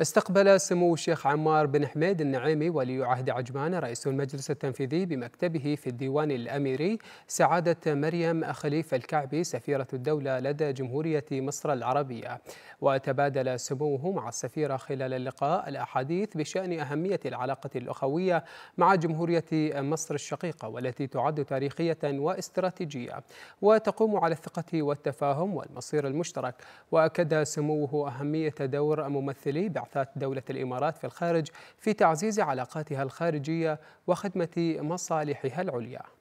استقبل سمو الشيخ عمار بن حميد النعيمي ولي عهد عجمان رئيس المجلس التنفيذي بمكتبه في الديوان الأميري سعادة مريم خليفة الكعبي سفيرة الدولة لدى جمهورية مصر العربية وتبادل سموه مع السفيرة خلال اللقاء الأحاديث بشأن أهمية العلاقة الأخوية مع جمهورية مصر الشقيقة والتي تعد تاريخية واستراتيجية وتقوم على الثقة والتفاهم والمصير المشترك وأكد سموه أهمية دور ممثلي بعثات دولة الإمارات في الخارج في تعزيز علاقاتها الخارجية وخدمة مصالحها العليا